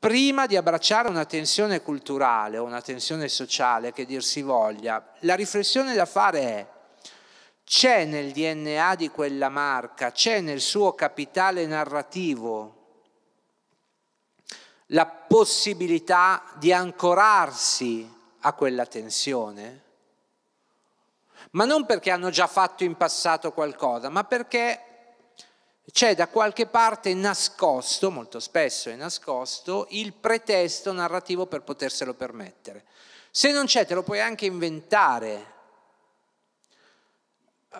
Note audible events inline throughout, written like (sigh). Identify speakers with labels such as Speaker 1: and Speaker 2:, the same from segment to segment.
Speaker 1: prima di abbracciare una tensione culturale o una tensione sociale, che dir si voglia, la riflessione da fare è c'è nel DNA di quella marca, c'è nel suo capitale narrativo la possibilità di ancorarsi a quella tensione, ma non perché hanno già fatto in passato qualcosa, ma perché c'è da qualche parte nascosto, molto spesso è nascosto, il pretesto narrativo per poterselo permettere. Se non c'è te lo puoi anche inventare, uh,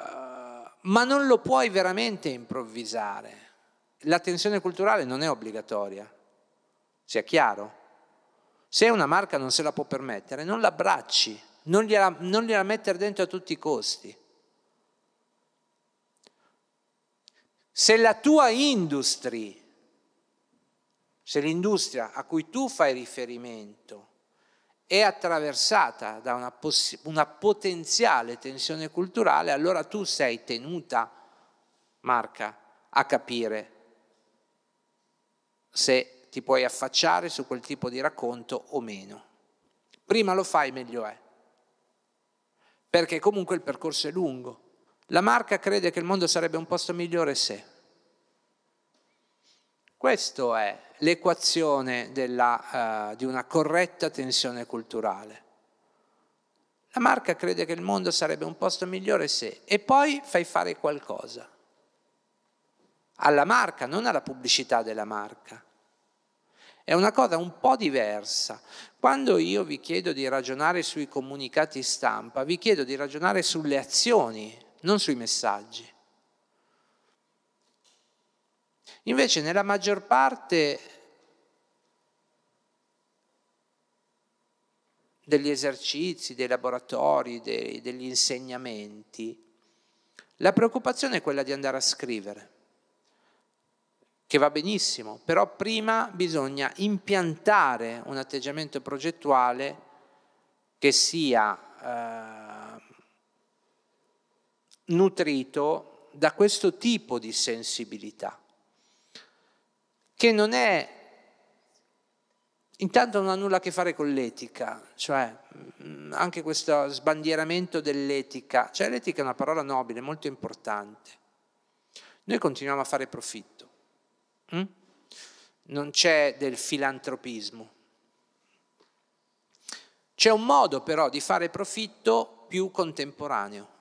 Speaker 1: ma non lo puoi veramente improvvisare. La tensione culturale non è obbligatoria, sia chiaro. Se una marca non se la può permettere, non l'abbracci, non gliela, non gliela mettere dentro a tutti i costi. Se la tua industria, se l'industria a cui tu fai riferimento è attraversata da una, poss- una potenziale tensione culturale, allora tu sei tenuta, Marca, a capire se ti puoi affacciare su quel tipo di racconto o meno. Prima lo fai, meglio è. Perché comunque il percorso è lungo. La marca crede che il mondo sarebbe un posto migliore se. Questa è l'equazione della, uh, di una corretta tensione culturale. La marca crede che il mondo sarebbe un posto migliore se, e poi fai fare qualcosa. Alla marca, non alla pubblicità della marca. È una cosa un po' diversa. Quando io vi chiedo di ragionare sui comunicati stampa, vi chiedo di ragionare sulle azioni, non sui messaggi. Invece nella maggior parte degli esercizi, dei laboratori, dei, degli insegnamenti, la preoccupazione è quella di andare a scrivere, che va benissimo, però prima bisogna impiantare un atteggiamento progettuale che sia eh, nutrito da questo tipo di sensibilità che non è intanto non ha nulla a che fare con l'etica, cioè mm, anche questo sbandieramento dell'etica, cioè l'etica è una parola nobile, molto importante. Noi continuiamo a fare profitto, mm? non c'è del filantropismo. C'è un modo però di fare profitto più contemporaneo,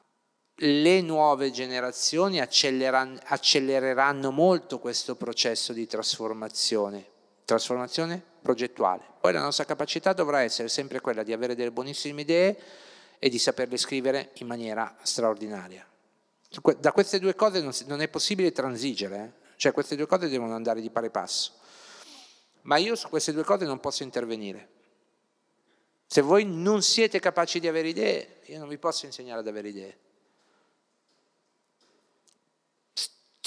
Speaker 1: le nuove generazioni acceleran- accelereranno molto questo processo di trasformazione, trasformazione progettuale. Poi la nostra capacità dovrà essere sempre quella di avere delle buonissime idee e di saperle scrivere in maniera straordinaria. Da queste due cose non, non è possibile transigere, eh? cioè queste due cose devono andare di pari passo. Ma io su queste due cose non posso intervenire. Se voi non siete capaci di avere idee, io non vi posso insegnare ad avere idee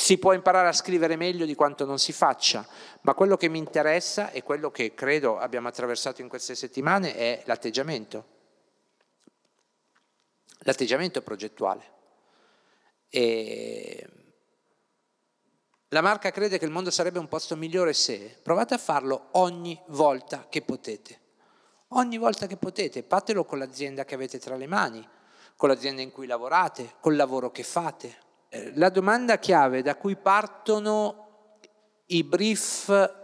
Speaker 1: Si può imparare a scrivere meglio di quanto non si faccia, ma quello che mi interessa e quello che credo abbiamo attraversato in queste settimane è l'atteggiamento. L'atteggiamento progettuale. E la marca crede che il mondo sarebbe un posto migliore se provate a farlo ogni volta che potete. Ogni volta che potete, fatelo con l'azienda che avete tra le mani, con l'azienda in cui lavorate, col lavoro che fate, eh, la domanda chiave da cui partono i brief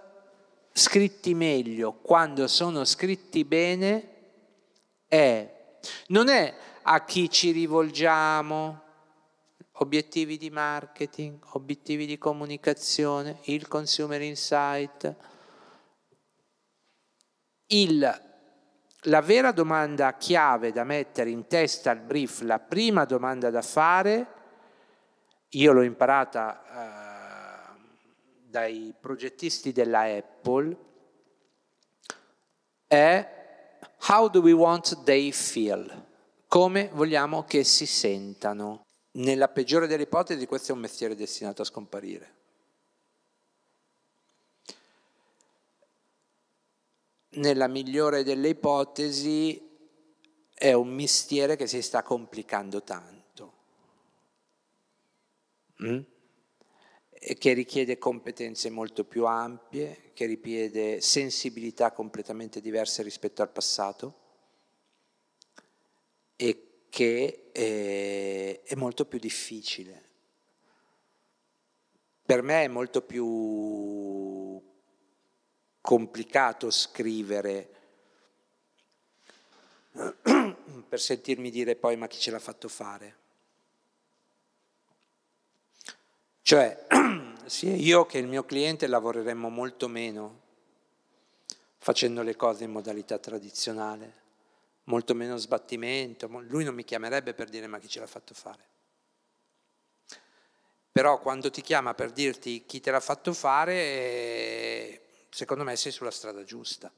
Speaker 1: scritti meglio quando sono scritti bene è non è a chi ci rivolgiamo, obiettivi di marketing, obiettivi di comunicazione, il consumer insight. Il, la vera domanda chiave da mettere in testa al brief, la prima domanda da fare io l'ho imparata eh, dai progettisti della Apple, è How do we want they feel? Come vogliamo che si sentano? Nella peggiore delle ipotesi questo è un mestiere destinato a scomparire. Nella migliore delle ipotesi è un mestiere che si sta complicando tanto. Mm? che richiede competenze molto più ampie, che richiede sensibilità completamente diverse rispetto al passato e che è, eh, è molto più difficile. Per me è molto più complicato scrivere (clears throat) per sentirmi dire poi ma chi ce l'ha fatto fare. Cioè, (clears throat) sia io che il mio cliente lavoreremmo molto meno facendo le cose in modalità tradizionale, molto meno sbattimento, lui non mi chiamerebbe per dire ma chi ce l'ha fatto fare. Però quando ti chiama per dirti chi te l'ha fatto fare, eh, secondo me sei sulla strada giusta.